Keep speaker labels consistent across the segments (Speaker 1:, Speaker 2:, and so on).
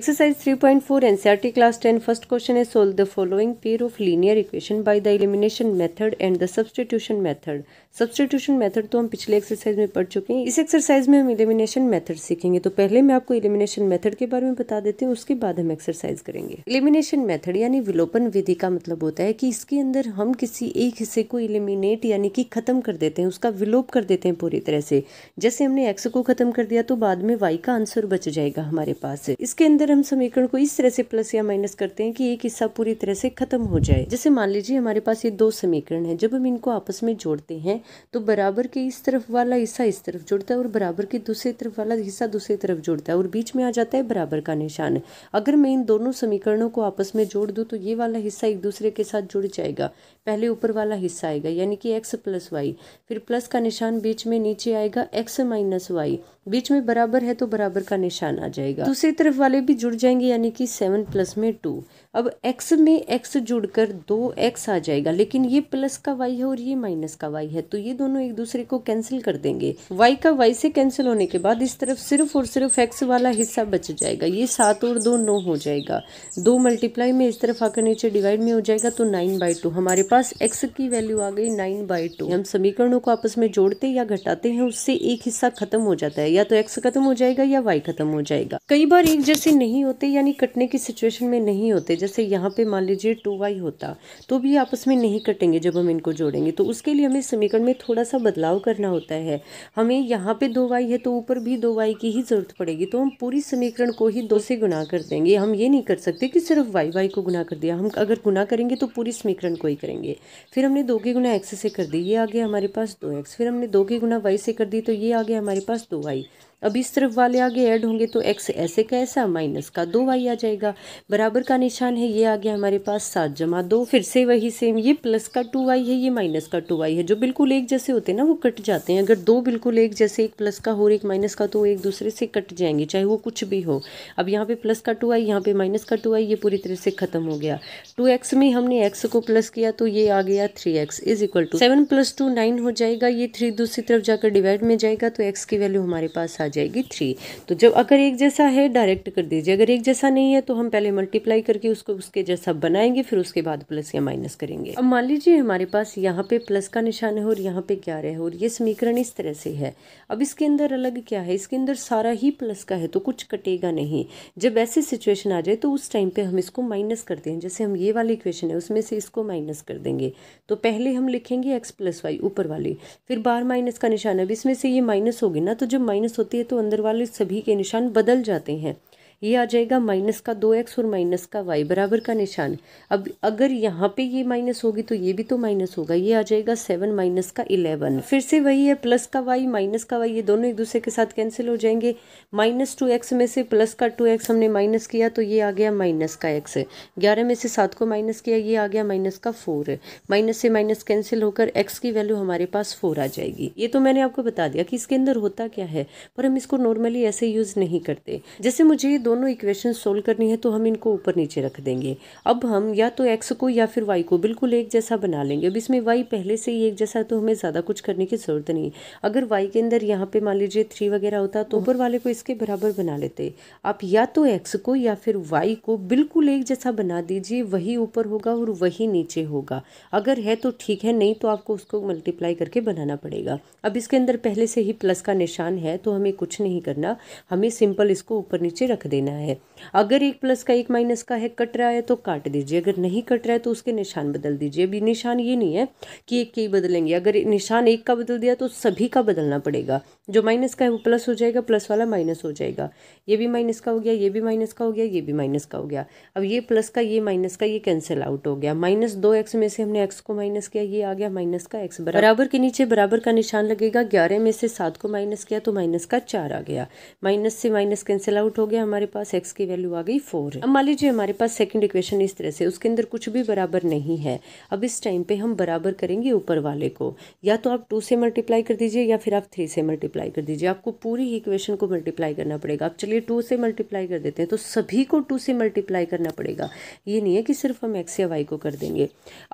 Speaker 1: Exercise 3.4 point four NCRT class ten first question है solve the following pair of linear equation by the elimination method and the substitution method substitution method तो हम पिछले exercise में पढ़ चुके हैं इस एक्सरसाइज में हम एलिमिनेशन मेथड सीखेंगे तो पहले मैं आपको एलिमिनेशन मेथड के बारे में बता देती हूँ उसके बाद हम एक्सरसाइज करेंगे एलिमिनेशन मेथड यानी विलोपन विधि का मतलब होता है कि इसके अंदर हम किसी एक हिस्से को एलिमिनेट यानी कि खत्म कर देते हैं उसका विलोप कर देते हैं पूरी तरह से जैसे हमने एक्स को खत्म कर दिया तो बाद में वाई का आंसर बच जाएगा हमारे पास इसके अंदर अगर हम समीकरण को इस तरह से प्लस या माइनस करते हैं कि एक हिस्सा पूरी तरह से खत्म हो जाए जैसे मान लीजिए हमारे पास ये दो समीकरण है जब हम इनको आपस में जोड़ते हैं तो बराबर के इस तरफ वाला हिस्सा इस तरफ जुड़ता है और बराबर के दूसरी तरफ वाला हिस्सा दूसरी तरफ जुड़ता है और बीच में आ जाता है बराबर का निशान अगर मैं इन दोनों समीकरणों को आपस में जोड़ दूँ तो ये वाला हिस्सा एक दूसरे के साथ जुड़ जाएगा पहले ऊपर वाला हिस्सा आएगा यानी कि एक्स प्लस वाई फिर प्लस का निशान बीच में नीचे आएगा एक्स माइनस वाई बीच में बराबर है तो बराबर का निशान आ जाएगा दूसरी तरफ वाले भी जुड़ जाएंगे यानी कि सेवन प्लस में टू अब x में x जुड़कर दो एक्स आ जाएगा लेकिन ये प्लस का वाई है और ये माइनस का वाई है तो ये दोनों एक दूसरे को कैंसिल कर देंगे y का y से कैंसिल होने के बाद इस तरफ सिर्फ और सिर्फ x वाला हिस्सा बच जाएगा ये सात और दो नौ हो जाएगा दो मल्टीप्लाई में इस तरफ आकर नीचे डिवाइड में हो जाएगा तो नाइन बाई टू हमारे पास एक्स की वैल्यू आ गई नाइन बाई टू हम समीकरणों को आपस में जोड़ते या घटाते हैं उससे एक हिस्सा खत्म हो जाता है या तो एक्स खत्म हो जाएगा या वाई खत्म हो जाएगा कई बार एक जैसे नहीं होते यानी कटने की सिचुएशन में नहीं होते जैसे यहाँ पे मान लीजिए टू वाई होता तो भी आपस में नहीं कटेंगे जब हम इनको जोड़ेंगे तो उसके लिए हमें समीकरण में थोड़ा सा बदलाव करना होता है हमें यहाँ पे दो वाई है तो ऊपर भी दो वाई की ही ज़रूरत पड़ेगी तो हम पूरी समीकरण को ही दो से गुना कर देंगे हम ये नहीं कर सकते कि सिर्फ वाई वाई को गुना कर दिया हम अगर गुना करेंगे तो पूरी समीकरण को ही करेंगे फिर हमने दो के गुना एक्स से कर दी ये आ गया हमारे पास दो एक्स फिर हमने दो के गुना वाई से कर दी तो ये आ गया हमारे पास दो वाई अब इस तरफ वाले आगे ऐड होंगे तो एक्स ऐसे का ऐसा माइनस का दो वाई आ जाएगा बराबर का निशान है ये आ गया हमारे पास सात जमा दो फिर से वही सेम ये प्लस का टू वाई है ये माइनस का टू वाई है जो बिल्कुल एक जैसे होते हैं ना वो कट जाते हैं अगर दो बिल्कुल एक जैसे एक प्लस का हो और एक माइनस का तो एक दूसरे से कट जाएंगे चाहे वो कुछ भी हो अब यहाँ पे प्लस का टू आई यहाँ पे माइनस का टू आई ये पूरी तरह से खत्म हो गया टू एक्स में हमने एक्स को प्लस किया तो ये आ गया three x is equal to seven plus two nine हो जाएगा ये थ्री दूसरी तरफ जाकर डिवाइड में जाएगा तो एक्स की वैल्यू हमारे पास आ आ जाएगी थ्री तो जब अगर एक जैसा है डायरेक्ट कर दीजिए अगर एक जैसा नहीं है तो हम पहले मल्टीप्लाई करके उसको उसके जैसा बनाएंगे फिर उसके बाद प्लस या माइनस करेंगे अब मान लीजिए हमारे पास यहाँ पे प्लस का निशान है और यहाँ पे क्या है और ये समीकरण इस तरह से है अब इसके अंदर अलग क्या है इसके अंदर सारा ही प्लस का है तो कुछ कटेगा नहीं जब ऐसी सिचुएशन आ जाए तो उस टाइम पर हम इसको माइनस करते हैं जैसे हम ये वाली इक्वेशन है उसमें से इसको माइनस कर देंगे तो पहले हम लिखेंगे एक्स प्लस ऊपर वाली फिर बार माइनस का निशान अब इसमें से ये माइनस होगी ना तो जब माइनस होती तो अंदर वाले सभी के निशान बदल जाते हैं ये आ जाएगा माइनस का दो एक्स और माइनस का वाई बराबर का निशान अब अगर यहाँ पे ये माइनस होगी तो ये भी तो माइनस होगा ये आ जाएगा सेवन माइनस का इलेवन फिर से वही है प्लस का वाई माइनस का वाई ये दोनों एक दूसरे के साथ कैंसिल हो जाएंगे माइनस टू एक्स में से प्लस का टू एक्स हमने माइनस किया तो ये आ गया माइनस का एक्स ग्यारह में से सात को माइनस किया ये आ गया माइनस का फोर माइनस से माइनस कैंसिल होकर एक्स की वैल्यू हमारे पास फोर आ जाएगी ये तो मैंने आपको बता दिया कि इसके अंदर होता क्या है पर हम इसको नॉर्मली ऐसे यूज़ नहीं करते जैसे मुझे दो दोनों इक्वेशन सोल्व करनी है तो हम इनको ऊपर नीचे रख देंगे अब हम या तो एक्स को या फिर वाई को बिल्कुल एक जैसा बना लेंगे अब इसमें वाई पहले से ही एक जैसा तो हमें ज़्यादा कुछ करने की ज़रूरत नहीं अगर वाई के अंदर यहाँ पे मान लीजिए थ्री वगैरह होता तो ऊपर वाले को इसके बराबर बना लेते आप या तो एक्स को या फिर वाई को बिल्कुल एक जैसा बना दीजिए वही ऊपर होगा और वही नीचे होगा अगर है तो ठीक है नहीं तो आपको उसको मल्टीप्लाई करके बनाना पड़ेगा अब इसके अंदर पहले से ही प्लस का निशान है तो हमें कुछ नहीं करना हमें सिंपल इसको ऊपर नीचे रख देना लेना है अगर एक प्लस का एक माइनस का है कट रहा है तो काट दीजिए अगर नहीं कट रहा है तो उसके निशान बदल दीजिए अभी निशान ये नहीं है कि एक के ही बदलेंगे अगर निशान एक का बदल दिया तो सभी का बदलना पड़ेगा जो माइनस का है वो प्लस हो जाएगा प्लस वाला माइनस हो जाएगा ये भी माइनस का हो गया ये भी माइनस का हो गया ये भी माइनस का हो गया अब ये प्लस का ये माइनस का ये कैंसिल आउट हो गया माइनस दो एक्स में से हमने एक्स को माइनस किया ये आ गया माइनस का एक्स बराबर के नीचे बराबर का निशान लगेगा ग्यारह में से सात को माइनस किया तो माइनस का चार आ गया माइनस से माइनस कैंसिल आउट हो गया हमारे पास एक्स की वैल्यू आ गई फोर अब मान लीजिए हमारे पास सेकंड इक्वेशन इस तरह से उसके अंदर कुछ भी बराबर नहीं है अब इस टाइम पे हम बराबर करेंगे ऊपर वाले को या तो आप टू से मल्टीप्लाई कर दीजिए या फिर आप थ्री से मल्टीप्लाई कर दीजिए आपको पूरी इक्वेशन को मल्टीप्लाई करना पड़ेगा आप चलिए टू से मल्टीप्लाई कर देते हैं तो सभी को टू से मल्टीप्लाई करना पड़ेगा ये नहीं है कि सिर्फ हम एक्स या वाई को कर देंगे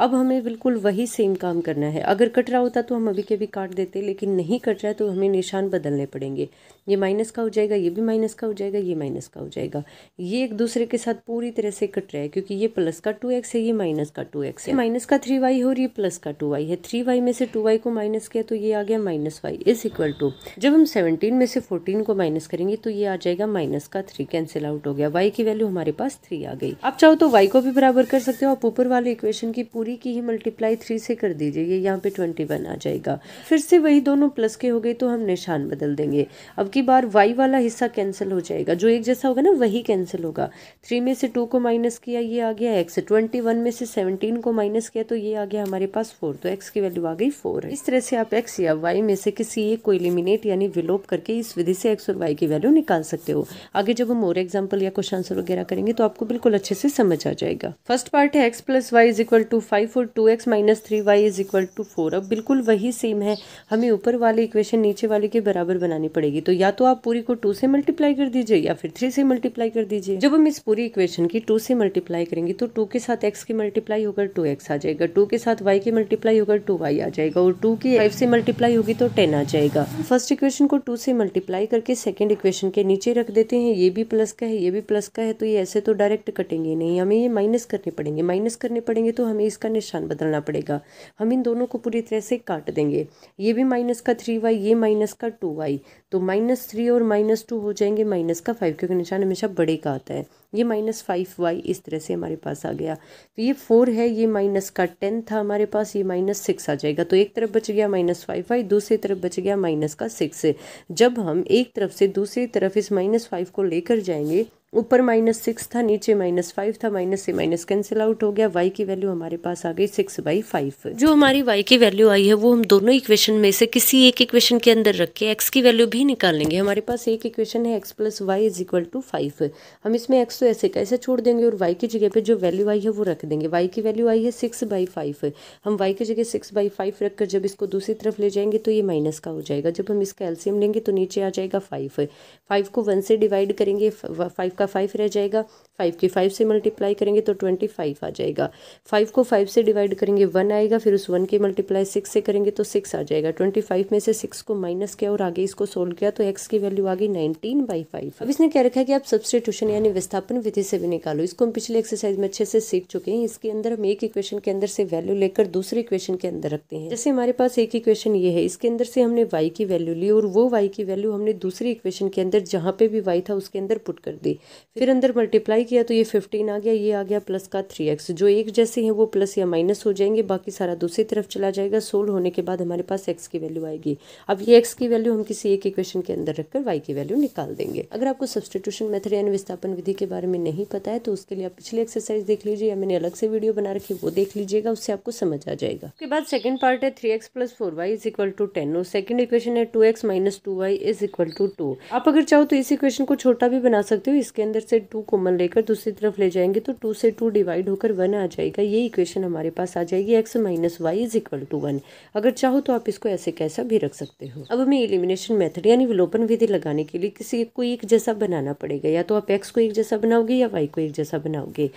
Speaker 1: अब हमें बिल्कुल वही सेम काम करना है अगर कट रहा होता तो हम अभी के अभी काट देते लेकिन नहीं कट रहा है तो हमें निशान बदलने पड़ेंगे ये माइनस का हो जाएगा ये भी माइनस का हो जाएगा ये माइनस का हो जाएगा ये एक दूसरे के साथ पूरी तरह से कट रहा है क्योंकि ये प्लस का टू एक्स है ये माइनस का टू एक्स है माइनस का थ्री वाई है और ये प्लस का टू वाई है थ्री वाई में से टू वाई को माइनस किया तो ये आ गया minus y is equal to जब हम सेवनटीन में से फोर्टीन को माइनस करेंगे तो ये आ जाएगा माइनस का थ्री कैंसिल आउट हो गया वाई की वैल्यू हमारे पास थ्री आ गई आप चाहो तो वाई को भी बराबर कर सकते हो आप ऊपर वाले इक्वेशन की पूरी की ही मल्टीप्लाई थ्री से कर दीजिए ये यहाँ पे ट्वेंटी वन आ जाएगा फिर से वही दोनों प्लस के हो गए तो हम निशान बदल देंगे अब की बार वाई वाला हिस्सा कैंसिल हो जाएगा जो एक जैसा होगा ना वही कैंसिल होगा थ्री में से टू को माइनस किया ये आ गया एक्स ट्वेंटी वन में से सेवनटीन को माइनस किया तो ये आ गया हमारे पास फोर तो एक्स की वैल्यू आ गई फोर इस तरह से आप एक्स या वाई में से किसी एक को इलिमिनेट यानी विलोप करके इस विधि से एक्स और वाई की वैल्यू निकाल सकते हो आगे जब हम और एग्जाम्पल या क्वेश्चन आंसर वगैरह करेंगे तो आपको बिल्कुल अच्छे से समझ आ जाएगा फर्स्ट पार्ट है x plus y is equal to five और two x minus three y is equal to four अब बिल्कुल वही सेम है हमें ऊपर वाली इक्वेशन नीचे वाले के बराबर बनानी पड़ेगी तो या या तो आप पूरी को टू से मल्टीप्लाई कर दीजिए या फिर थ्री से मल्टीप्लाई कर दीजिए जब हम इस पूरी इक्वेशन की टू से मल्टीप्लाई करेंगे तो टू के साथ एक्स की मल्टीप्लाई होकर टू एक्स आ जाएगा टू के साथ वाई की मल्टीप्लाई होकर टू वाई आ जाएगा और टू की फाइव से मल्टीप्लाई होगी तो टेन आ जाएगा फर्स्ट इक्वेशन को टू से मल्टीप्लाई करके सेकेंड इक्वेशन के नीचे रख देते हैं ये भी प्लस का है ये भी प्लस का है तो ये ऐसे तो डायरेक्ट कटेंगे नहीं हमें ये माइनस करने पड़ेंगे माइनस करने पड़ेंगे तो हमें इसका निशान बदलना पड़ेगा हम इन दोनों को पूरी तरह से काट देंगे ये भी माइनस का थ्री वाई ये माइनस का टू वाई तो माइनस थ्री और माइनस टू हो जाएंगे माइनस का फाइव क्योंकि निशान हमेशा बड़े का आता है ये माइनस फाइव वाई इस तरह से हमारे पास आ गया तो ये फोर है ये माइनस का टेन था हमारे पास ये माइनस सिक्स आ जाएगा तो एक तरफ बच गया माइनस फाइव वाई दूसरी तरफ बच गया माइनस का सिक्स जब हम एक तरफ से दूसरी तरफ इस माइनस फाइव को लेकर जाएंगे ऊपर माइनस सिक्स था नीचे माइनस फाइव था माइनस से माइनस कैंसिल आउट हो गया वाई की वैल्यू हमारे पास आ गई सिक्स बाई फाइव जो हमारी वाई की वैल्यू आई है वो हम दोनों इक्वेशन में से किसी एक इक्वेशन के अंदर रख के एक्स की वैल्यू भी निकाल लेंगे हमारे पास एक इक्वेशन है x plus y is equal to five हम इसमें एक्स तो ऐसे कैसे छोड़ देंगे और वाई की जगह पर जो वैल्यू आई है वो रख देंगे वाई की वैल्यू आई है सिक्स बाई फाइव हम वाई की जगह सिक्स बाई फाइव रख कर जब इसको दूसरी तरफ ले जाएंगे तो ये माइनस का हो जाएगा जब हम इसका एल्सियम लेंगे तो नीचे आ जाएगा फाइव फाइव को वन से डिवाइड करेंगे फाइव का फाइव रह जाएगा फाइव की फाइव से मल्टीप्लाई करेंगे तो ट्वेंटी फाइव आ जाएगा फाइव को फाइव से डिवाइड करेंगे वन आएगा फिर उस वन की मल्टीप्लाई सिक्स से करेंगे तो सिक्स आ जाएगा ट्वेंटी फाइव में से सिक्स को माइनस किया और आगे इसको सोल्व किया तो एक्स की वैल्यू आ गई नाइनटीन बाई फाइव अब इसने क्या रखा है कि आप सबसे यानी विस्थापन विधि से भी निकालो इसको हम पिछले एक्सरसाइज में अच्छे से सीख चुके हैं इसके अंदर हम एक इक्वेशन के अंदर से वैल्यू लेकर दूसरे इक्वेशन के अंदर रखते हैं जैसे हमारे पास एक इक्वेशन ये है इसके अंदर से हमने वाई की वैल्यू ली और वो वाई की वैल्यू हमने दूसरी इक्वेशन के अंदर जहाँ पे भी वाई था उसके अंदर पुट कर दी फिर अंदर मल्टीप्लाई किया तो ये फिफ्टीन आ गया ये आ गया प्लस का थ्री एक्स जो एक जैसे हैं वो प्लस या माइनस हो जाएंगे बाकी सारा दूसरी तरफ चला जाएगा सोल्व होने के बाद हमारे पास एक्स की वैल्यू आएगी अब ये एक्स की वैल्यू हम किसी एक इक्वेशन के अंदर रखकर वाई की वैल्यू निकाल देंगे अगर आपको सब्सटीट्यूशन मेथड यानी विस्थापन विधि के बारे में नहीं पता है तो उसके लिए आप पिछली एक्सरसाइज देख लीजिए या मैंने अलग से वीडियो बना रखी वो देख लीजिएगा उससे आपको समझ आ जाएगा उसके बाद सेकंड पार्ट है three x plus four y is equal to ten और सेकंड इक्वेशन है two x minus two y is equal to two आप अगर चाहो तो इस इक्वेशन को छोटा भी बना सकते हो इसके अंदर से टू कोमन लेकर पर दूसरी तरफ ले जाएंगे तो टू से टू डिवाइड होकर वन आ जाएगा ये इक्वेशन हमारे पास आ जाएगी x minus y is equal to one अगर चाहो तो आप इसको ऐसे कैसा भी रख सकते हो अब हमें इलिमिनेशन मेथड यानी विलोपन विधि लगाने के लिए किसी को एक जैसा बनाना पड़ेगा या तो आप एक्स को एक जैसा बनाओगे या वाई को एक जैसा बनाओगे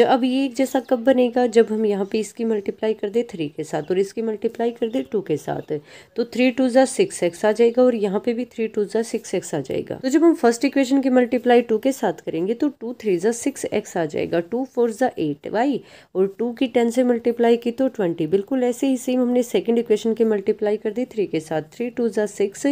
Speaker 1: जब अब ये एक जैसा कब बनेगा जब हम यहाँ पे इसकी मल्टीप्लाई कर दे थ्री के साथ और इसकी मल्टीप्लाई कर दे टू के साथ तो थ्री टू ज़ा सिक्स एक्स आ जाएगा और यहाँ पे भी थ्री टू ज़ा सिक्स एक्स आ जाएगा तो जब हम फर्स्ट इक्वेशन की मल्टीप्लाई टू के साथ करेंगे तो टू थ्री ज़ा सिक्स एक्स आ जाएगा टू फोर ज़ा एट वाई और टू की टेन से मल्टीप्लाई की तो ट्वेंटी बिल्कुल ऐसे ही सेम हमने सेकेंड इक्वेशन के मल्टीप्लाई कर दी थ्री के साथ थ्री टू ज़ा सिक्स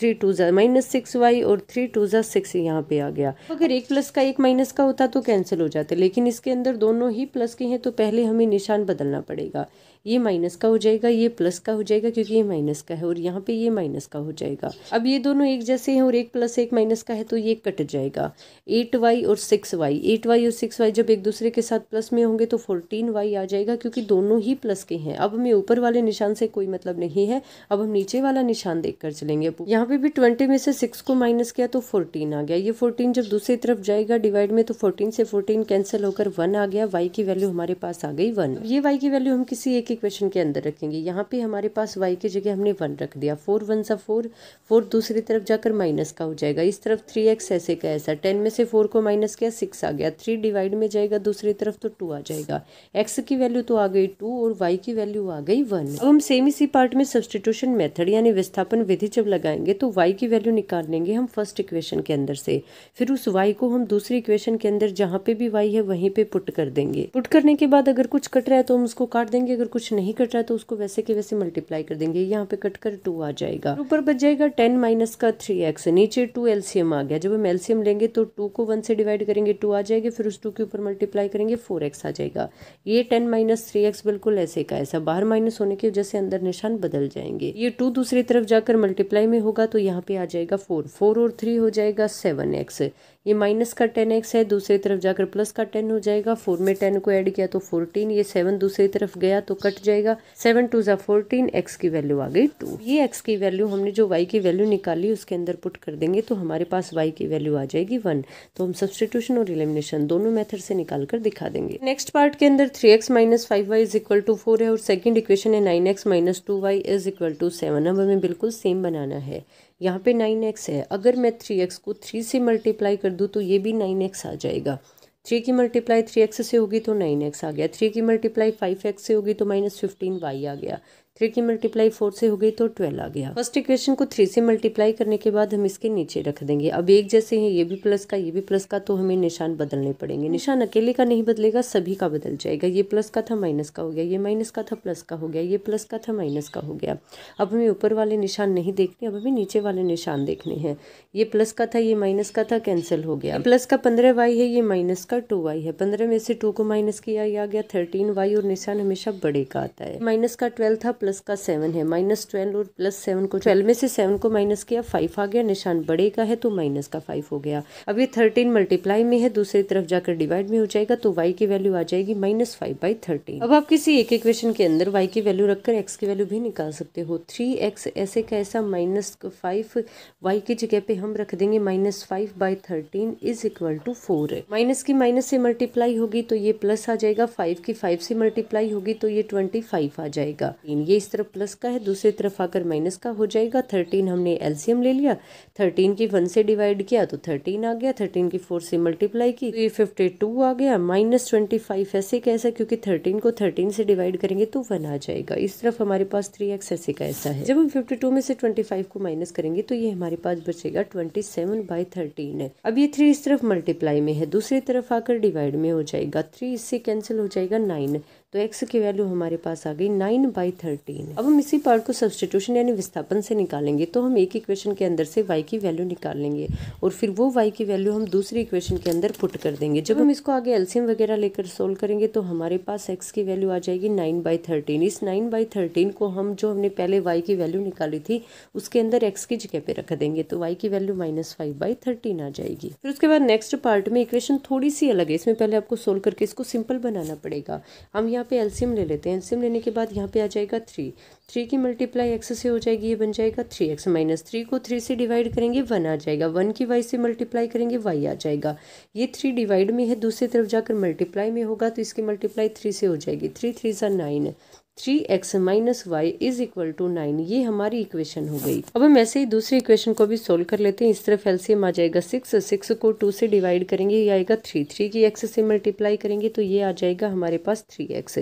Speaker 1: थ्री टू ज़ा माइनस सिक्स वाई और थ्री टू ज़ा सिक्स यहाँ पे आ गया अगर एक प्लस का एक माइनस का होता तो कैंसिल हो जाता लेकिन इसके अंदर दोनों ही प्लस के हैं तो पहले हमें निशान बदलना पड़ेगा ये माइनस का हो जाएगा ये प्लस का हो जाएगा क्योंकि ये माइनस का है और यहाँ पे ये माइनस का हो जाएगा अब ये दोनों एक जैसे हैं और एक प्लस एक माइनस का है तो ये कट जाएगा एट वाई और सिक्स वाई एट वाई और सिक्स वाई जब एक दूसरे के साथ प्लस में होंगे तो फोर्टीन वाई आ जाएगा क्योंकि दोनों ही प्लस के हैं अब हमें ऊपर वाले निशान से कोई मतलब नहीं है अब हम नीचे वाला निशान देख कर चलेंगे यहाँ पे भी ट्वेंटी में से सिक्स को माइनस किया तो फोर्टीन आ गया ये फोर्टीन जब दूसरी तरफ जाएगा डिवाइड में तो फोर्टीन से फोर्टीन कैंसिल होकर वन आ गया वाई की वैल्यू हमारे पास आ गई वन ये वाई की वैल्यू हम किसी एक के इक्वेशन के अंदर रखेंगे यहाँ पे हमारे पास वाई की जगह हमने वन रख दिया फोर वन सा फोर फोर दूसरी तरफ जाकर माइनस का हो जाएगा इस तरफ थ्री एक्स ऐसे का ऐसा टेन में से फोर को माइनस किया सिक्स आ गया थ्री डिवाइड में जाएगा दूसरी तरफ तो टू आ जाएगा एक्स की वैल्यू तो आ गई टू और वाई की वैल्यू आ गई वन अब हम सेम इसी पार्ट में सब्सटीट्यूशन मेथड यानी विस्थापन विधि जब लगाएंगे तो वाई की वैल्यू निकाल लेंगे हम फर्स्ट इक्वेशन के अंदर से फिर उस वाई को हम दूसरे इक्वेशन के अंदर जहाँ पे भी वाई है वहीं पे पुट कर देंगे पुट करने के बाद अगर कुछ कट रहा है तो हम उसको काट देंगे अगर कुछ कुछ नहीं कट रहा तो उसको वैसे के वैसे मल्टीप्लाई कर देंगे यहाँ पे कट कर टू आ जाएगा ऊपर बच जाएगा टेन माइनस का थ्री एक्स नीचे टू एलसीएम आ गया जब हम एलसीएम लेंगे तो टू को वन से डिवाइड करेंगे टू आ जाएगा फिर उस टू के ऊपर मल्टीप्लाई करेंगे फोर एक्स आ जाएगा ये टेन माइनस थ्री एक्स बिल्कुल ऐसे का ऐसा बाहर माइनस होने की वजह से अंदर निशान बदल जाएंगे ये टू दूसरी तरफ जाकर मल्टीप्लाई में होगा तो यहाँ पे आ जाएगा फोर फोर और थ्री हो जाएगा सेवन एक्स ये माइनस का टेन एक्स है दूसरी तरफ जाकर प्लस का टेन हो जाएगा फोर में टेन को ऐड किया तो फोर्टीन ये सेवन दूसरी तरफ गया तो कट जाएगा सेवन टू ज़ा फोर्टीन एक्स की वैल्यू आ गई टू ये एक्स की वैल्यू हमने जो वाई की वैल्यू निकाली उसके अंदर पुट कर देंगे तो हमारे पास वाई की वैल्यू आ जाएगी वन तो हम सब्सटीट्यूशन और इलेमिनेशन दोनों मेथड से निकाल कर दिखा देंगे नेक्स्ट पार्ट के अंदर three x minus five y is equal to four है और सेकेंड इक्वेशन है nine x minus two y is equal to seven अब हमें बिल्कुल सेम बनाना है यहाँ पे नाइन एक्स है अगर मैं थ्री एक्स को थ्री से मल्टीप्लाई कर दूँ तो ये भी नाइन एक्स आ जाएगा थ्री की मल्टीप्लाई थ्री एक्स से होगी तो नाइन एक्स आ गया थ्री की मल्टीप्लाई फाइव एक्स से होगी तो माइनस फिफ्टीन वाई आ गया थ्री की मल्टीप्लाई फोर से हो गई तो ट्वेल्व आ गया फर्स्ट इक्वेशन को थ्री से मल्टीप्लाई करने के बाद हम इसके नीचे रख देंगे अब एक जैसे हैं ये भी प्लस का ये भी प्लस का तो हमें निशान बदलने पड़ेंगे निशान अकेले का नहीं बदलेगा सभी का बदल जाएगा ये प्लस का था माइनस का हो गया ये माइनस का था प्लस का हो गया ये प्लस का था माइनस का हो गया अब हमें ऊपर वाले निशान नहीं देखने अब हमें नीचे वाले निशान देखने हैं ये प्लस का था ये माइनस का था कैंसिल हो गया प्लस का पंद्रह वाई है ये माइनस का टू वाई है पंद्रह में से टू को माइनस किया गया थर्टीन वाई और निशान हमेशा बड़े का आता है माइनस का ट्वेल्व था प्लस का सेवन है माइनस ट्वेल्व और प्लस सेवन को ट्वेल्व में से सेवन को माइनस किया फाइव आ गया निशान बड़े का है तो माइनस का फाइव हो गया अब ये थर्टीन मल्टीप्लाई में है दूसरी तरफ जाकर डिवाइड में हो जाएगा तो वाई की वैल्यू आ जाएगी माइनस फाइव बाई थर्टीन अब आप किसी एक इक्वेशन के अंदर वाई की वैल्यू रखकर एक्स की वैल्यू भी निकाल सकते हो थ्री एक्स ऐसे का ऐसा माइनस फाइव वाई की जगह पे हम रख देंगे minus five by thirteen is equal to four minus की माइनस से मल्टीप्लाई होगी तो ये प्लस आ जाएगा फाइव की फाइव से मल्टीप्लाई होगी तो ये ट्वेंटी फाइव आ जाएगा ये इस तरफ प्लस का है दूसरी तरफ आकर माइनस का हो जाएगा थर्टीन हमने एल्सियम ले लिया थर्टीन की वन से डिवाइड किया तो थर्टीन आ गया थर्टीन की फोर से मल्टीप्लाई की तो ये फिफ्टी टू आ गया माइनस ट्वेंटी फाइव ऐसे का क्योंकि थर्टीन को थर्टीन से डिवाइड करेंगे तो वन आ जाएगा इस तरफ हमारे पास थ्री एक्स ऐसे का ऐसा है जब हम फिफ्टी टू में से ट्वेंटी फाइव को माइनस करेंगे तो ये हमारे पास बचेगा ट्वेंटी सेवन बाई थर्टीन है अब ये थ्री इस तरफ मल्टीप्लाई में है दूसरी तरफ आकर डिवाइड में हो जाएगा थ्री इससे कैंसिल हो जाएगा नाइन तो एक्स की वैल्यू हमारे पास आ गई नाइन बाई थर्टीन अब हम इसी पार्ट को सब्सटीट्यूशन यानी विस्थापन से निकालेंगे तो हम एक इक्वेशन के अंदर से वाई की वैल्यू निकाल लेंगे और फिर वो वाई की वैल्यू हम दूसरी इक्वेशन के अंदर पुट कर देंगे जब हम इसको आगे एल्सियम वगैरह लेकर सोल्व करेंगे तो हमारे पास एक्स की वैल्यू आ जाएगी नाइन बाई थर्टीन इस नाइन बाई थर्टीन को हम जो हमने पहले वाई की वैल्यू निकाली थी उसके अंदर एक्स की जगह पर रख देंगे तो वाई की value minus five by thirteen आ जाएगी फिर उसके बाद नेक्स्ट पार्ट में इक्वेशन थोड़ी सी अलग है इसमें पहले आपको सोल्व करके इसको सिंपल बनाना पड़ेगा हम यहाँ यहाँ पे एल्सीम ले लेते हैं एल्सियम लेने के बाद यहाँ पे आ जाएगा थ्री थ्री की मल्टीप्लाई एक्स से हो जाएगी ये बन जाएगा थ्री एक्स माइनस थ्री को थ्री से डिवाइड करेंगे वन आ जाएगा वन की वाई से मल्टीप्लाई करेंगे वाई आ जाएगा ये थ्री डिवाइड में है दूसरी तरफ जाकर मल्टीप्लाई में होगा तो इसकी मल्टीप्लाई थ्री से हो जाएगी थ्री थ्री सा nine three x minus y is equal to nine ये हमारी इक्वेशन हो गई अब हम ऐसे ही दूसरी इक्वेशन को भी सोल्व कर लेते हैं इस तरफ एल्सियम आ जाएगा सिक्स सिक्स को टू से डिवाइड करेंगे ये आएगा थ्री थ्री की एक्स से मल्टीप्लाई करेंगे तो ये आ जाएगा हमारे पास थ्री एक्स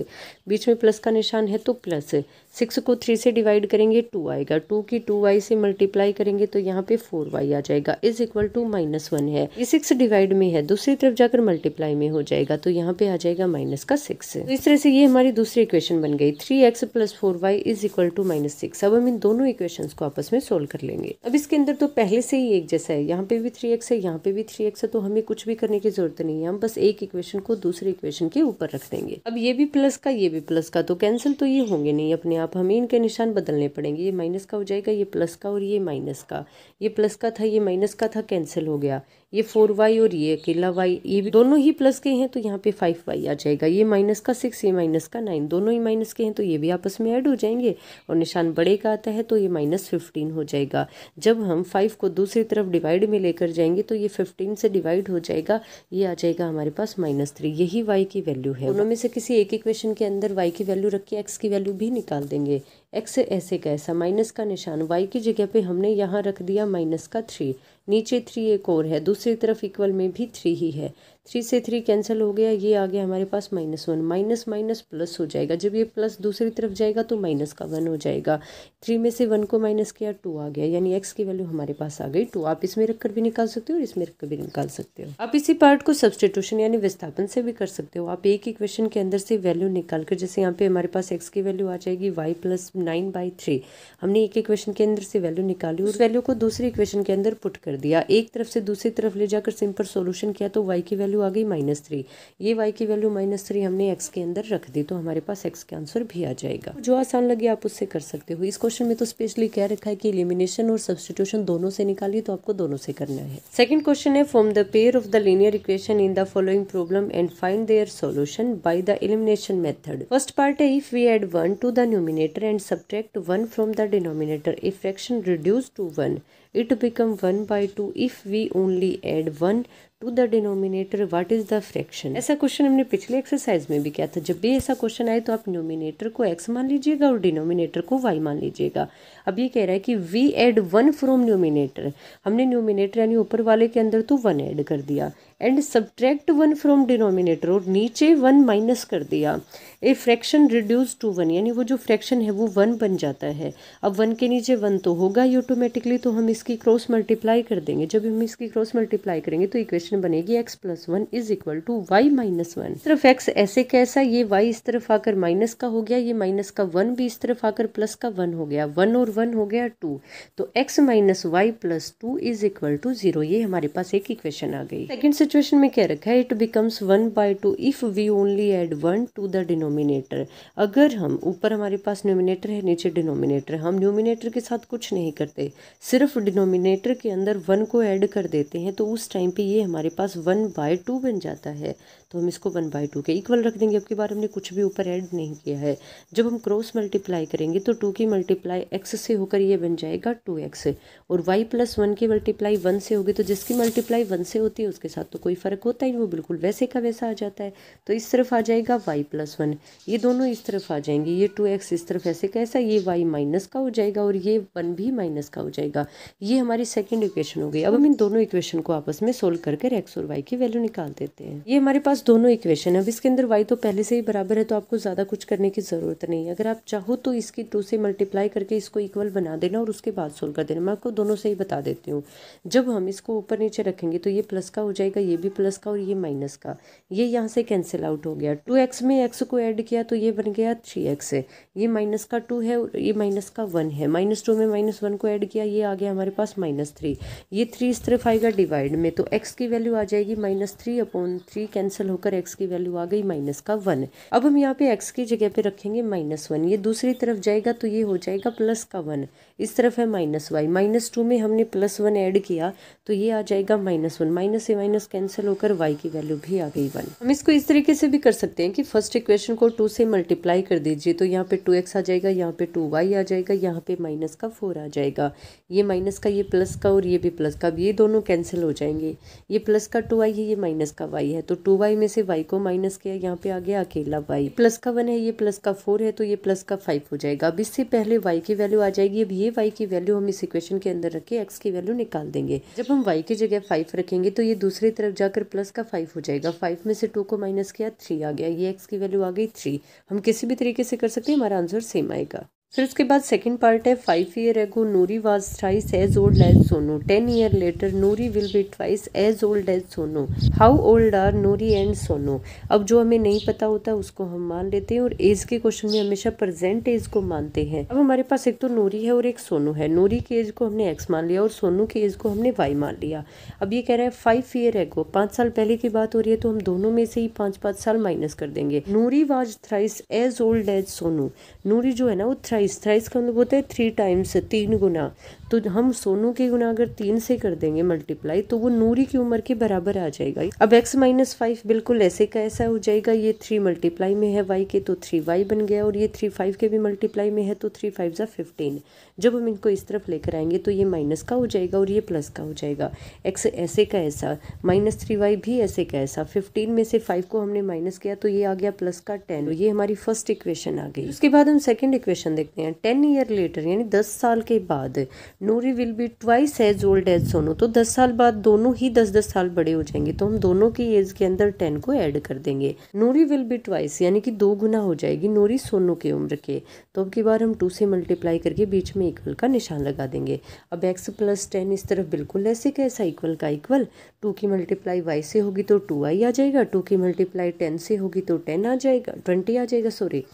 Speaker 1: बीच में प्लस का निशान है तो प्लस सिक्स को थ्री से डिवाइड करेंगे टू आएगा टू की टू वाई से मल्टीप्लाई करेंगे तो यहाँ पे फोर वाई आ जाएगा is equal to minus one है ये सिक्स डिवाइड में है दूसरी तरफ जाकर मल्टीप्लाई में हो जाएगा तो यहाँ पे आ जाएगा माइनस का सिक्स तो इस तरह से ये हमारी दूसरी इक्वेशन बन गई three x plus four y is equal to minus six अब हम इन दोनों इक्वेशन को आपस में सोल्व कर लेंगे अब इसके अंदर तो पहले से ही एक जैसा है यहाँ पे भी थ्री एक्स है यहाँ पे भी थ्री एक्स है तो हमें कुछ भी करने की जरूरत नहीं है हम बस एक इक्वेशन को दूसरे इक्वेशन के ऊपर रख देंगे अब ये भी प्लस का ये भी प्लस का तो कैंसिल तो ये होंगे नहीं अपने आप अब हमें इनके निशान बदलने पड़ेंगे ये माइनस का हो जाएगा ये प्लस का और ये माइनस का ये प्लस का था ये माइनस का था कैंसिल हो गया ये फोर वाई और ये अकेला वाई ये भी दोनों ही प्लस के हैं तो यहाँ पे फाइव वाई आ जाएगा ये माइनस का सिक्स ये माइनस का नाइन दोनों ही माइनस के हैं तो ये भी आपस में ऐड हो जाएंगे और निशान बड़े का आता है तो ये माइनस फिफ्टीन हो जाएगा जब हम फाइव को दूसरी तरफ डिवाइड में लेकर जाएंगे तो ये फिफ्टीन से डिवाइड हो जाएगा ये आ जाएगा हमारे पास माइनस थ्री यही वाई की वैल्यू है दोनों में से किसी एक इक्वेशन के अंदर वाई की वैल्यू रख के एक्स की वैल्यू भी निकाल देंगे एक्स ऐसे कैसा माइनस का निशान वाई की जगह पे हमने यहाँ रख दिया माइनस का थ्री नीचे थ्री एक और है दूसरी तरफ इक्वल में भी थ्री ही है थ्री से थ्री कैंसिल हो गया ये आ गया हमारे पास minus one minus minus plus हो जाएगा जब ये प्लस दूसरी तरफ जाएगा तो माइनस का वन हो जाएगा थ्री में से वन को माइनस किया टू आ गया यानी एक्स की वैल्यू हमारे पास आ गई टू आप इसमें रखकर भी निकाल सकते हो और इसमें रखकर भी निकाल सकते हो आप इसी पार्ट को सब्सटीट्यूशन यानी विस्थापन से भी कर सकते हो आप एक इक्वेशन के अंदर से वैल्यू निकाल कर जैसे यहाँ पे हमारे पास एक्स की वैल्यू आ जाएगी y plus nine by three हमने एक इक्वेशन के अंदर से वैल्यू निकाली उस वैल्यू को दूसरी इक्वेशन के अंदर पुट कर दिया एक तरफ से दूसरी तरफ ले जाकर सिंपल सोल्यूशन किया तो वाई की वैल्यू वैल्यू आ गई माइनस थ्री ये वाई की वैल्यू माइनस थ्री हमने एक्स के अंदर रख दी तो हमारे पास एक्स का आंसर भी आ जाएगा जो आसान लगे आप उससे कर सकते हो इस क्वेश्चन में तो स्पेशली क्या रखा है कि इलिमिनेशन और सब्सटीट्यूशन दोनों से निकालिए तो आपको दोनों से करना है सेकंड क्वेश्चन है from the pair of the linear equation in the following problem and find their solution by the elimination method first part है if we add one to the numerator and subtract one from the denominator a fraction reduce to one it become one by two if we only add one to the denominator what is the fraction ऐसा question हमने पिछले exercise में भी किया था जब भी ऐसा क्वेश्चन आए तो आप नोमिनेटर को एक्स मान लीजिएगा और डिनोमिनेटर को वाई मान लीजिएगा अब ये कह रहा है कि we add one from numerator हमने न्योमिनेटर यानी ऊपर वाले के अंदर तो वन ऐड कर दिया and subtract one from denominator और नीचे वन माइनस कर दिया a fraction reduce to one यानी वो जो फ्रैक्शन है वो वन बन जाता है अब वन के नीचे वन तो होगा ही ऑटोमेटिकली तो हम इसकी क्रॉस मल्टीप्लाई कर देंगे जब हम इसकी क्रॉस मल्टीप्लाई करेंगे तो इक्वेशन इक्वेशन बनेगी x plus one is equal to y minus one सिर्फ एक्स ऐसे कैसा ये वाई इस तरफ आकर माइनस का हो गया ये माइनस का वन भी इस तरफ आकर प्लस का वन हो गया वन और वन हो गया टू तो x minus y plus two is equal to zero ये हमारे पास एक इक्वेशन आ गई सेकेंड सिचुएशन में क्या रखा है it becomes one by two if we only add one to the denominator अगर हम ऊपर हमारे पास न्यूमिनेटर है नीचे डिनोमिनेटर हम न्यूमिनेटर के साथ कुछ नहीं करते सिर्फ डिनोमिनेटर के अंदर वन को ऐड कर देते हैं तो उस टाइम पे ये हमारे हमारे पास वन बाय टू बन जाता है तो हम इसको वन बाई टू के इक्वल रख देंगे अब की बार हमने कुछ भी ऊपर ऐड नहीं किया है जब हम क्रॉस मल्टीप्लाई करेंगे तो टू की मल्टीप्लाई एक्स से होकर ये बन जाएगा टू एक्स और वाई प्लस वन की मल्टीप्लाई वन से होगी तो जिसकी मल्टीप्लाई वन से होती है उसके साथ तो कोई फ़र्क होता ही नहीं वो बिल्कुल वैसे का वैसा आ जाता है तो इस तरफ आ जाएगा वाई प्लस वन ये दोनों इस तरफ आ जाएंगे ये टू एक्स इस तरफ ऐसे कैसा ये वाई माइनस का हो जाएगा और ये वन भी माइनस का हो जाएगा ये हमारी सेकेंड इक्वेशन हो गई अब हम इन दोनों इक्वेशन को आपस में सोल्व करके एक्स और वाई की वैल्यू निकाल देते हैं ये हमारे पास पास दोनों इक्वेशन है अब इसके अंदर वाई तो पहले से ही बराबर है तो आपको ज़्यादा कुछ करने की ज़रूरत नहीं है अगर आप चाहो तो इसकी टू से मल्टीप्लाई करके इसको इक्वल बना देना और उसके बाद सोल्व कर देना मैं आपको दोनों से ही बता देती हूँ जब हम इसको ऊपर नीचे रखेंगे तो ये प्लस का हो जाएगा ये भी प्लस का और ये माइनस का ये यहाँ से कैंसिल आउट हो गया टू एक्स में एक्स को ऐड किया तो ये बन गया थ्री एक्स ये माइनस का टू है और ये माइनस का वन है माइनस टू में माइनस वन को ऐड किया ये आ गया हमारे पास माइनस थ्री ये थ्री इस तरफ आएगा डिवाइड में तो एक्स की वैल्यू आ जाएगी minus three upon three cancel cancel होकर एक्स की वैल्यू आ गई माइनस का वन अब हम यहाँ पे एक्स की जगह पे रखेंगे माइनस वन ये दूसरी तरफ जाएगा तो ये हो जाएगा प्लस का वन इस तरफ है माइनस वाई माइनस टू में हमने प्लस वन ऐड किया तो ये आ जाएगा माइनस वन माइनस से माइनस कैंसिल होकर वाई की वैल्यू भी आ गई वन हम इसको इस तरीके से भी कर सकते हैं कि फर्स्ट इक्वेशन को टू से मल्टीप्लाई कर दीजिए तो यहाँ पे टू एक्स आ जाएगा यहाँ पे टू वाई आ जाएगा यहाँ पे माइनस का फोर आ जाएगा ये माइनस का ये प्लस का और ये भी प्लस का अब ये दोनों कैंसिल हो जाएंगे ये प्लस का टू है ये माइनस का वाई है तो टू वाई में से वाई को माइनस किया यहाँ पे आ गया अकेला वाई प्लस का वन है ये प्लस का फोर है तो ये प्लस का फाइव हो जाएगा अब इससे पहले वाई की वैल्यू आ जाएगी अब ये वाई की वैल्यू हम इस इक्वेशन के अंदर रखे एक्स की वैल्यू निकाल देंगे जब हम वाई की जगह फाइव रखेंगे तो ये दूसरी तरफ जाकर प्लस का फाइव हो जाएगा फाइव में से टू को माइनस किया थ्री आ गया ये एक्स की वैल्यू आ गई थ्री हम किसी भी तरीके से कर सकते हैं हमारा आंसर सेम आएगा फिर उसके बाद सेकंड पार्ट है five year ago Noori was thrice as old as Sono ten year later Noori will be twice as old as Sono how old are Noori and Sono अब जो हमें नहीं पता होता उसको हम मान लेते हैं और एज के क्वेश्चन में हमेशा प्रेजेंट एज को मानते हैं अब हमारे पास एक तो नूरी है और एक सोनू है नूरी की एज को हमने एक्स मान लिया और सोनू की एज को हमने वाई मान लिया अब ये कह रहा है फाइव ईयर एगो पाँच साल पहले की बात हो रही है तो हम दोनों में से ही पाँच पाँच साल माइनस कर देंगे Noori was thrice as old as Sonu Noori जो है ना वो थ्राइस थ्राइस का मतलब होता है थ्री टाइम्स तीन गुना तो हम सोनू के गुना अगर तीन से कर देंगे मल्टीप्लाई तो वो नूरी की उम्र के बराबर आ जाएगा अब एक्स माइनस फाइव बिल्कुल ऐसे का ऐसा हो जाएगा ये थ्री मल्टीप्लाई में है वाई के तो थ्री वाई बन गया और ये थ्री फाइव के भी मल्टीप्लाई में है तो थ्री फाइव ज़ा फिफ्टीन जब हम इनको इस तरफ लेकर आएंगे तो ये माइनस का हो जाएगा और ये प्लस का हो जाएगा एक्स ऐसे का ऐसा माइनस थ्री वाई भी ऐसे का ऐसा फिफ्टीन में से फाइव को हमने माइनस किया तो ये आ गया प्लस का टेन ये हमारी फर्स्ट इक्वेशन आ गई उसके बाद हम सेकेंड इक्वेशन देखें देखते हैं टेन ईयर लेटर यानी दस साल के बाद Noori will be twice as old as Sonu तो दस साल बाद दोनों ही दस दस साल बड़े हो जाएंगे तो हम दोनों की एज के अंदर टेन को ऐड कर देंगे नूरी विल बी ट्वाइस यानी कि दो गुना हो जाएगी नूरी सोनू की उम्र के तो अब की बार हम टू से मल्टीप्लाई करके बीच में इक्वल का निशान लगा देंगे अब एक्स प्लस टेन इस तरफ बिल्कुल ऐसे कैसा इक्वल का इक्वल टू की मल्टीप्लाई वाई से होगी तो टू आई आ जाएगा टू की मल्टीप्लाई टेन से होगी तो टेन आ जाएगा ट्वेंटी आ जाएगा सॉरी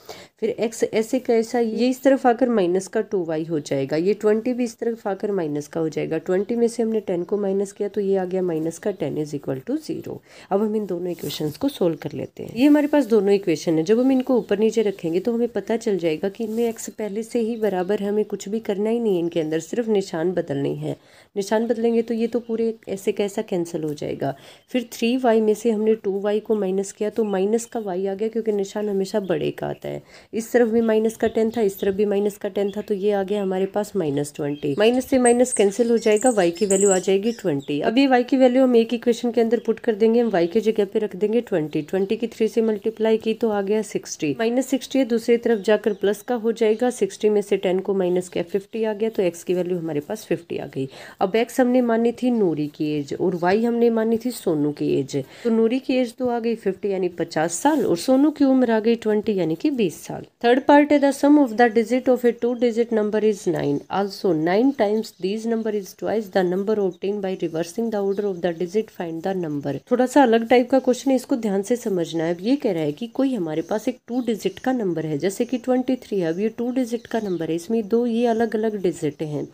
Speaker 1: फिर एक्स ऐसे कैसा ये इस तरफ आकर माइनस का टू वाई हो जाएगा ये ट्वेंटी भी इस तरफ आकर माइनस का हो जाएगा ट्वेंटी में से हमने टेन को माइनस किया तो ये आ गया माइनस का ten is equal to zero अब हम इन दोनों इक्वेशन को सोल्व कर लेते हैं ये हमारे पास दोनों इक्वेशन है जब हम इनको ऊपर नीचे रखेंगे तो हमें पता चल जाएगा कि इनमें एक्स पहले से ही बराबर है हमें कुछ भी करना ही नहीं है इनके अंदर सिर्फ निशान बदलने हैं निशान बदलेंगे तो ये तो पूरे ऐसे कैसा कैंसिल हो जाएगा फिर थ्री वाई में से हमने टू वाई को माइनस किया तो माइनस का वाई आ गया क्योंकि निशान हमेशा बड़े का आता है इस तरफ भी माइनस का टेन था इस तरफ भी माइनस का टेन था तो ये आ गया हमारे पास माइनस ट्वेंटी माइनस से माइनस कैंसिल हो जाएगा वाई की वैल्यू आ जाएगी ट्वेंटी अब ये वाई की वैल्यू हम एक इक्वेशन के अंदर पुट कर देंगे हम वाई के जगह पे रख देंगे ट्वेंटी ट्वेंटी की थ्री से मल्टीप्लाई की तो आ गया सिक्सटी माइनस सिक्सटी है दूसरी तरफ जाकर प्लस का हो जाएगा सिक्सटी में से टेन को माइनस किया फिफ्टी आ गया तो एक्स की वैल्यू हमारे पास फिफ्टी आ गई अब एक्स हमने मानी थी नूरी की एज और वाई हमने मानी थी सोनू की एज तो नूरी की एज तो आ गई फिफ्टी यानी पचास साल और सोनू की उम्र आ गई ट्वेंटी यानी कि बीस साल third part the sum of the digit of a two digit number is nine also nine times these number is twice the number obtained by reversing the order of the digit find the number थोड़ा सा अलग type का question है इसको ध्यान से समझना है अब ये कह रहा है कि कोई हमारे पास एक टू डिजिट का नंबर है जैसे कि ट्वेंटी थ्री अब ये टू डिजिट का नंबर है इसमें दो ये अलग अलग डिजिट है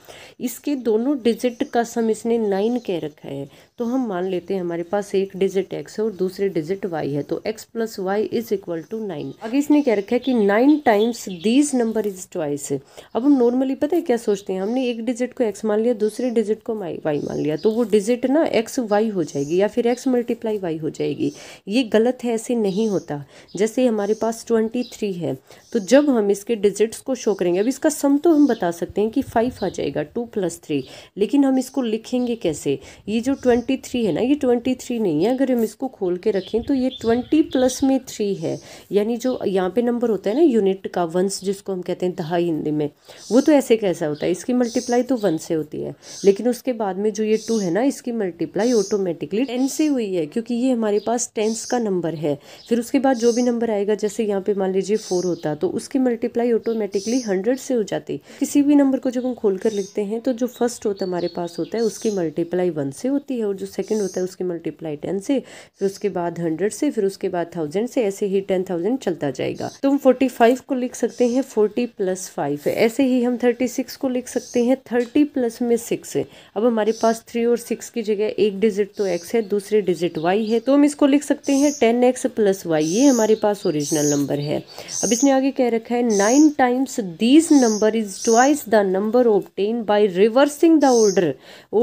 Speaker 1: इसके दोनों डिजिट का सम इसने नाइन कह रखा है तो हम मान लेते हैं हमारे पास एक डिजिट एक्स है और दूसरे डिजिट वाई है तो x plus y is equal to nine आगे इसने क्या रखा है कि nine times these number is twice अब हम नॉर्मली पता है क्या सोचते हैं हमने एक डिजिट को एक्स मान लिया दूसरे डिजिट को वाई मान लिया तो वो डिजिट ना एक्स वाई हो जाएगी या फिर एक्स मल्टीप्लाई वाई हो जाएगी ये गलत है ऐसे नहीं होता जैसे हमारे पास ट्वेंटी थ्री है तो जब हम इसके डिजिट्स को शो करेंगे अब इसका सम तो हम बता सकते हैं कि फाइव आ जाएगा टू प्लस थ्री लेकिन हम इसको लिखेंगे कैसे ये जो ट्वेंटी ट्वेंटी थ्री है ना ये ट्वेंटी थ्री नहीं है अगर हम इसको खोल के रखें तो ये ट्वेंटी प्लस में थ्री है यानी जो यहाँ पे नंबर होता है ना यूनिट का वंस जिसको हम कहते हैं दहाई हिंदी में वो तो ऐसे कैसा होता है इसकी मल्टीप्लाई तो वन से होती है लेकिन उसके बाद में जो ये टू है ना इसकी मल्टीप्लाई ऑटोमेटिकली टेन से हुई है क्योंकि ये हमारे पास टेंस का नंबर है फिर उसके बाद जो भी नंबर आएगा जैसे यहाँ पर मान लीजिए फोर होता तो उसकी मल्टीप्लाई ऑटोमेटिकली हंड्रेड से हो जाती किसी भी नंबर को जब हम खोल कर लिखते हैं तो जो फर्स्ट होता हमारे पास होता है उसकी मल्टीप्लाई वन से होती है और जो सेकंड होता है उसकी मल्टीप्लाई टेन से फिर उसके बाद हंड्रेड से फिर उसके बाद थाउजेंड से ऐसे ही टेन थाउजेंड चलता जाएगा तो हम फोर्टी फाइव को लिख सकते हैं फोर्टी प्लस फाइव ऐसे ही हम थर्टी सिक्स को लिख सकते हैं थर्टी प्लस में सिक्स है अब हमारे पास थ्री और सिक्स की जगह एक डिजिट तो एक्स है दूसरे डिजिट वाई है तो हम इसको लिख सकते हैं टेन एक्स प्लस वाई ये हमारे पास ओरिजिनल नंबर है अब इसने आगे कह रखा है nine times these number is twice the number obtained by reversing the order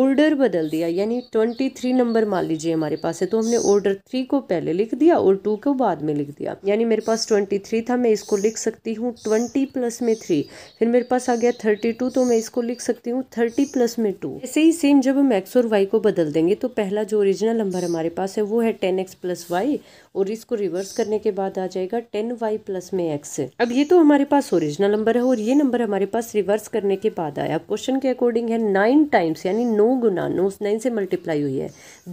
Speaker 1: order बदल दिया यानी ट्वेंटी फोर्टी थ्री नंबर मान लीजिए हमारे पास है तो हमने ऑर्डर थ्री को पहले लिख दिया और टू को बाद में लिख दिया यानी मेरे पास ट्वेंटी थ्री था मैं इसको लिख सकती हूँ ट्वेंटी प्लस में थ्री फिर मेरे पास आ गया थर्टी टू तो मैं इसको लिख सकती हूँ थर्टी प्लस में टू ऐसे ही सेम जब हम एक्स और वाई को बदल देंगे तो पहला जो ओरिजिनल नंबर हमारे पास है वो है टेन एक्स प्लस वाई और इसको रिवर्स करने के बाद आ जाएगा टेन वाई प्लस में एक्स अब ये तो हमारे पास ओरिजिनल नंबर है और ये नंबर हमारे पास रिवर्स करने के बाद आया क्वेश्चन के अकॉर्डिंग है नाइन टाइम्स यानी नौ गुना नौ नाइन से मल्टीप्लाई हुई है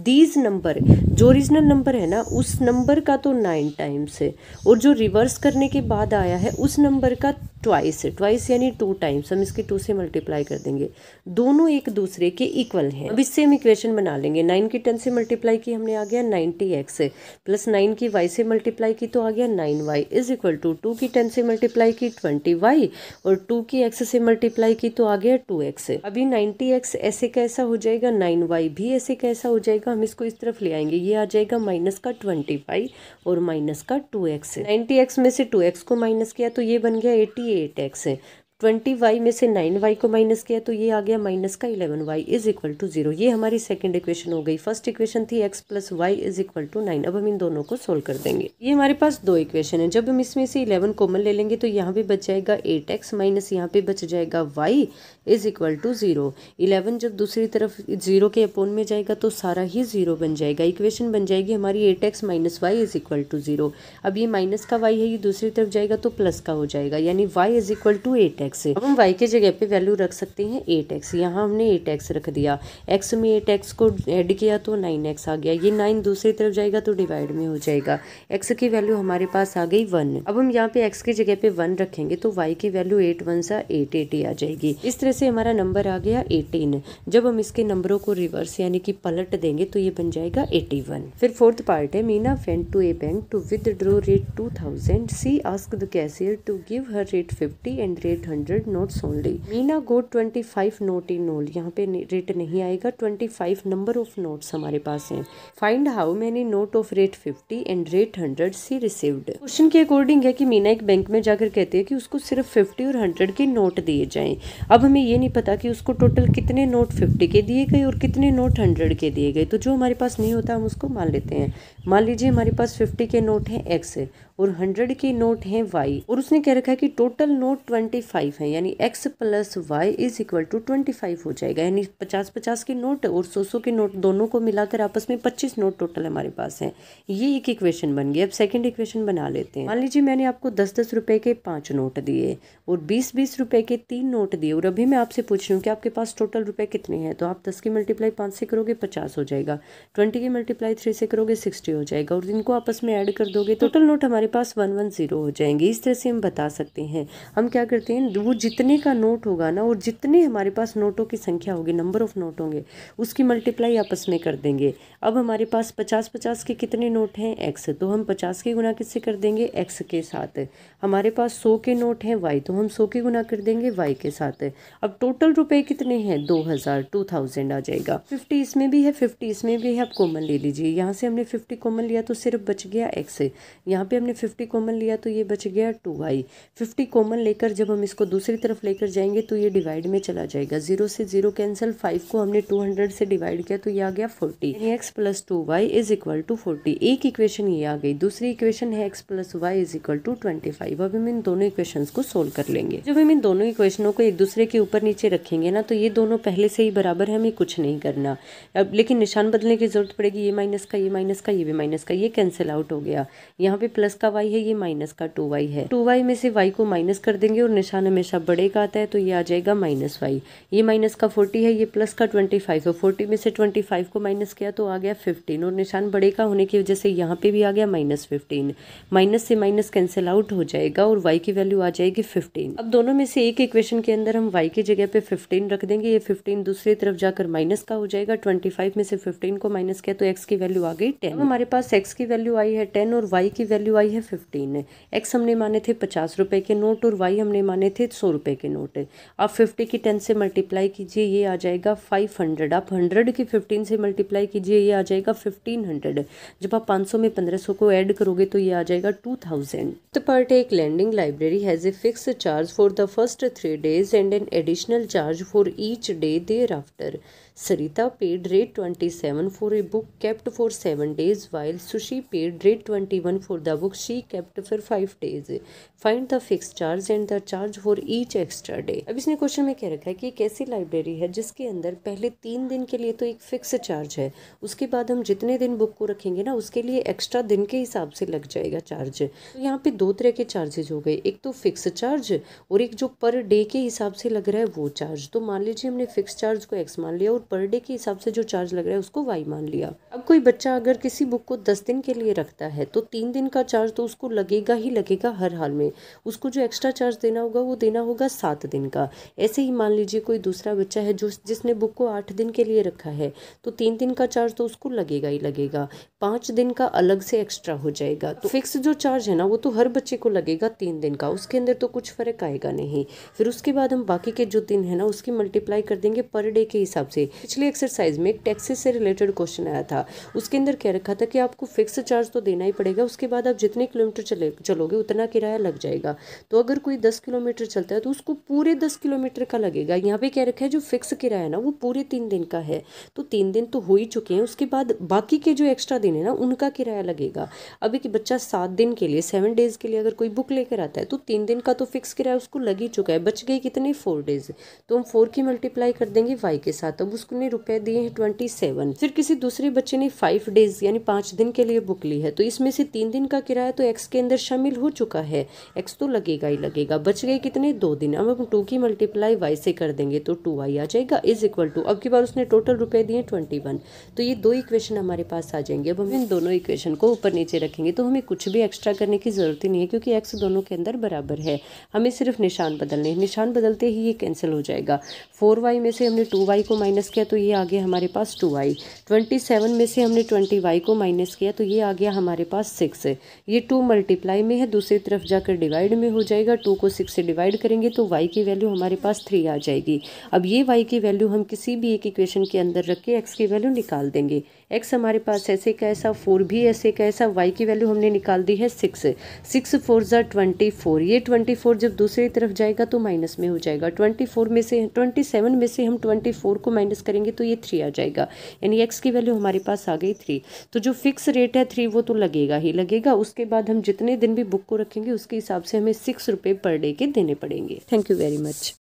Speaker 1: दीज नंबर जो ओरिजिनल नंबर है ना उस नंबर का तो नाइन टाइम्स है और जो रिवर्स करने के बाद आया है उस नंबर का ट्वाइस है ट्वाइस यानी टू टाइम्स हम इसके टू से मल्टीप्लाई कर देंगे दोनों एक दूसरे के इक्वल हैं अब इससे हम इक्वेशन बना लेंगे नाइन की टेन से मल्टीप्लाई की हमने आ गया नाइन्टी एक्स प्लस नाइन की वाई से मल्टीप्लाई की तो आ गया nine y is equal to two की टेन से मल्टीप्लाई की ट्वेंटी वाई और टू की एक्स से मल्टीप्लाई की तो आ गया टू एक्स अभी नाइन्टी एक्स ऐसे कैसा हो जाएगा नाइन वाई भी ऐसे कैसा हो जाएगा हम इसको इस तरफ ले आएंगे ये आ जाएगा माइनस का ट्वेंटी वाई और माइनस का टू एक्स नाइन्टी एक्स में से टू एक्स को माइनस किया तो ये बन गया एटी एट एक्स है ट्वेंटी वाई में से नाइन वाई को माइनस किया तो ये आ गया माइनस का eleven y is equal to zero ये हमारी सेकंड इक्वेशन हो गई फर्स्ट इक्वेशन थी x plus y is equal to nine अब हम इन दोनों को सोल्व कर देंगे ये हमारे पास दो इक्वेशन है जब हम इसमें से इलेवन कॉमन ले लेंगे तो यहाँ पे बच जाएगा एट एक्स माइनस यहाँ पे बच जाएगा y is equal to zero eleven जब दूसरी तरफ ज़ीरो के अपोन में जाएगा तो सारा ही ज़ीरो बन जाएगा इक्वेशन बन जाएगी हमारी eight x minus y is equal to zero अब ये माइनस का वाई है ये दूसरी तरफ जाएगा तो प्लस का हो जाएगा यानी y is equal to eight x अब हम वाई के जगह पे वैल्यू रख सकते हैं एट एक्स यहाँ हमने एट एक्स रख दिया एक्स में एट एक्स को एड किया तो नाइन एक्स आ गया ये नाइन दूसरी तरफ जाएगा तो डिवाइड में हो जाएगा एक्स की वैल्यू हमारे पास आ गई वन अब हम यहाँ पे एक्स की जगह पे वन रखेंगे तो वाई की वैल्यू एट वन सा एट एट ही आ जाएगी इस तरह से हमारा नंबर आ गया 18 जब हम इसके नंबरों को रिवर्स यानी कि पलट देंगे तो ये बन जाएगा 81 फिर फोर्थ पार्ट है Meena went to a bank to withdraw rate two thousand she ask the cashier to give her rate fifty and rate hundred notes only Meena go twenty five note in all यहाँ पे rate नहीं आएगा twenty five number of notes हमारे पास हैं find how many note of rate fifty and rate hundred she received question के according है कि मीना एक बैंक में जाकर कहती है कि उसको सिर्फ फिफ्टी और हंड्रेड के नोट दिए जाए अब हमें ये नहीं पता कि उसको टोटल कितने नोट फिफ्टी के दिए गए और कितने नोट हंड्रेड के दिए गए तो जो हमारे पास नहीं होता हम उसको मान लेते हैं मान लीजिए हमारे पास फिफ्टी के नोट हैं एक्स और हंड्रेड के नोट हैं वाई और उसने कह रखा है कि टोटल नोट ट्वेंटी फाइव है यानी x plus y is equal to twenty five हो जाएगा यानी पचास पचास के नोट और सौ सौ के नोट दोनों को मिलाकर आपस में पच्चीस नोट टोटल हमारे पास है ये एक इक्वेशन बन गई अब सेकेंड इक्वेशन बना लेते हैं मान लीजिए मैंने आपको दस दस रुपए के पांच नोट दिए और बीस बीस रुपए के तीन नोट दिए और अभी मैं आपसे पूछ रही हूँ कि आपके पास टोटल रुपए कितने हैं तो आप दस की मल्टीप्लाई पाँच से करोगे पचास हो जाएगा ट्वेंटी की मल्टीप्लाई थ्री से करोगे सिक्सटी हो जाएगा और इनको आपस में ऐड कर दोगे टोटल नोट हमारे हमारे पास वन वन ज़ीरो हो जाएंगे इस तरह से हम बता सकते हैं हम क्या करते हैं वो जितने का नोट होगा ना और जितने हमारे पास नोटों की संख्या होगी नंबर ऑफ़ नोट होंगे उसकी मल्टीप्लाई आपस में कर देंगे अब हमारे पास पचास पचास के कितने नोट हैं एक्स तो हम पचास के गुना किससे कर देंगे एक्स के साथ हमारे पास सौ के नोट हैं वाई तो हम सौ के गुना कर देंगे वाई के साथ अब टोटल रुपये कितने हैं दो हज़ार टू थाउजेंड आ जाएगा फिफ्टी इसमें भी है फिफ्टी इसमें भी है आप कॉमन ले लीजिए यहाँ से हमने फिफ्टी कॉमन लिया तो सिर्फ बच गया एक्स यहाँ पे हमने फिफ्टी कॉमन लिया तो ये बच गया टू वाई फिफ्टी कॉमन लेकर जब हम इसको दूसरी तरफ लेकर जाएंगे तो ये डिवाइड में चला जाएगा जीरो से जीरो कैंसिल फाइव को हमने टू हंड्रेड से डिवाइड किया तो ये आ गया forty x plus two y is equal to forty एक इक्वेशन ये आ गई दूसरी इक्वेशन है x plus y is equal to twenty five अब हम इन दोनों इक्वेशन को सोल्व कर लेंगे जब हम इन दोनों इक्वेशनों को एक दूसरे के ऊपर नीचे रखेंगे ना तो ये दोनों पहले से ही बराबर है हमें कुछ नहीं करना अब लेकिन निशान बदलने की जरूरत पड़ेगी ये माइनस का ये माइनस का ये भी माइनस का ये कैंसिल आउट हो गया यहाँ पे प्लस का का वाई है ये माइनस का टू वाई है टू वाई में से वाई को माइनस कर देंगे और निशान हमेशा बड़े का आता है तो ये आ जाएगा माइनस वाई ये माइनस का फोर्टी है ये प्लस का ट्वेंटी फाइव है फोर्टी में से ट्वेंटी फाइव को माइनस किया तो आ गया फिफ्टीन और निशान बड़े का होने की वजह से यहाँ पे भी आ गया माइनस फिफ्टीन माइनस से माइनस कैंसिल आउट हो जाएगा और वाई की वैल्यू आ जाएगी फिफ्टीन अब दोनों में से एक इक्वेशन के अंदर हम वाई की जगह पे फिफ्टीन रख देंगे ये फिफ्टीन दूसरी तरफ जाकर माइनस का हो जाएगा ट्वेंटी फाइव में से फिफ्टीन को माइनस किया तो एक्स की वैल्यू आ गई टेन हमारे पास एक्स की वैल्यू आई है टेन और वाई की वैल्यू आई है फिफ्टीन एक्स हमने माने थे पचास रुपये के नोट और वाई हमने माने थे सौ रुपये के नोट आप फिफ्टी की टेन से मल्टीप्लाई कीजिए ये आ जाएगा फाइव हंड्रेड आप हंड्रेड की फिफ्टीन से मल्टीप्लाई कीजिए ये आ जाएगा फिफ्टीन हंड्रेड जब आप पाँच सौ में पंद्रह सौ को ऐड करोगे तो ये आ जाएगा टू थाउजेंड तो पर टेक lending library has a fix charge for the first three days and an additional charge for each day thereafter Sarita paid rate 27 for a book kept for 7 days while Sushi paid rate 21 for the book she kept for 5 days. Find the fixed charge and the charge for each extra day. अब इसने question में कह रखा है कि एक ऐसी library है जिसके अंदर पहले तीन दिन के लिए तो एक फिक्स चार्ज है उसके बाद हम जितने दिन बुक को रखेंगे ना उसके लिए एक्स्ट्रा दिन के हिसाब से लग जाएगा चार्ज तो यहाँ पे दो तरह के चार्जेज हो गए एक तो फिक्स चार्ज और एक जो पर डे के हिसाब से लग रहा है वो चार्ज तो मान लीजिए हमने फिक्स चार्ज को एक्स मान लिया और पर डे के हिसाब से जो चार्ज लग रहा है उसको वाई मान लिया अब कोई बच्चा अगर किसी बुक को दस दिन के लिए रखता है तो तीन दिन का चार्ज तो उसको लगेगा ही लगेगा हर हाल में उसको जो एक्स्ट्रा चार्ज देना होगा वो देना होगा सात दिन का ऐसे ही मान लीजिए कोई दूसरा बच्चा है जो जिसने बुक को आठ दिन के लिए रखा है तो तीन दिन का चार्ज तो उसको लगेगा ही लगेगा पाँच दिन का अलग से एक्स्ट्रा हो जाएगा तो फिक्स जो चार्ज है ना वो तो हर बच्चे को लगेगा तीन दिन का उसके अंदर तो कुछ फ़र्क आएगा नहीं फिर उसके बाद हम बाकी के जो दिन है ना उसकी मल्टीप्लाई कर देंगे पर डे के हिसाब से पिछली एक्सरसाइज में एक टैक्सेस से रिलेटेड क्वेश्चन आया था उसके अंदर क्या रखा था कि आपको फिक्स चार्ज तो देना ही पड़ेगा उसके बाद आप जितने किलोमीटर चले चलोगे उतना किराया लग जाएगा तो अगर कोई दस किलोमीटर चलता है तो उसको पूरे दस किलोमीटर का लगेगा यहाँ पे क्या रखा है जो फिक्स किराया ना वो पूरे तीन दिन का है तो तीन दिन तो हो ही चुके हैं उसके बाद बाकी के जो एक्स्ट्रा दिन है ना उनका किराया लगेगा अभी कि बच्चा सात दिन के लिए सेवन डेज़ के लिए अगर कोई बुक लेकर आता है तो तीन दिन का तो फिक्स किराया उसको लग ही चुका है बच गए कितने फोर डेज़ तो हम फोर की मल्टीप्लाई कर देंगे वाई के साथ अब उस उसने रुपए दिए हैं ट्वेंटी सेवन फिर किसी दूसरे बच्चे ने फाइव डेज यानी पांच दिन के लिए बुक ली है तो इसमें से तीन दिन का किराया तो एक्स के अंदर शामिल हो चुका है एक्स तो लगेगा ही लगेगा बच गए कितने दो दिन अब हम टू की मल्टीप्लाई वाई से कर देंगे तो टू वाई आ जाएगा इज इक्वल टू अब की बार उसने टोटल रुपए दिए ट्वेंटी वन तो ये दो इक्वेशन हमारे पास आ जाएंगे अब हम इन दोनों इक्वेशन को ऊपर नीचे रखेंगे तो हमें कुछ भी एक्स्ट्रा करने की ज़रूरत ही नहीं है क्योंकि एक्स दोनों के अंदर बराबर है हमें सिर्फ निशान बदलने निशान बदलते ही ये कैंसिल हो जाएगा फोर वाई में से हमने टू वाई को माइनस तो किया तो ये आ गया हमारे पास टू आई ट्वेंटी सेवन में से हमने ट्वेंटी वाई को माइनस किया तो ये आ गया हमारे पास सिक्स है ये टू मल्टीप्लाई में है दूसरी तरफ जाकर डिवाइड में हो जाएगा टू को सिक्स से डिवाइड करेंगे तो वाई की वैल्यू हमारे पास थ्री आ जाएगी अब ये वाई की वैल्यू हम किसी भी एक इक्वेशन के अंदर रख के एक्स की वैल्यू निकाल देंगे एक्स हमारे पास ऐसे का ऐसा फोर भी ऐसे का ऐसा वाई की वैल्यू हमने निकाल दी है सिक्स सिक्स फोर ज़ा ट्वेंटी फोर ये ट्वेंटी फोर जब दूसरी तरफ जाएगा तो माइनस में हो जाएगा ट्वेंटी फोर में से ट्वेंटी सेवन में से हम ट्वेंटी फोर को माइनस करेंगे तो ये थ्री आ जाएगा यानी एक्स की वैल्यू हमारे पास आ गई थ्री तो जो फिक्स रेट है थ्री वो तो लगेगा ही लगेगा उसके बाद हम जितने दिन भी बुक को रखेंगे उसके हिसाब से हमें सिक्स रुपये पर डे के देने पड़ेंगे थैंक यू वेरी मच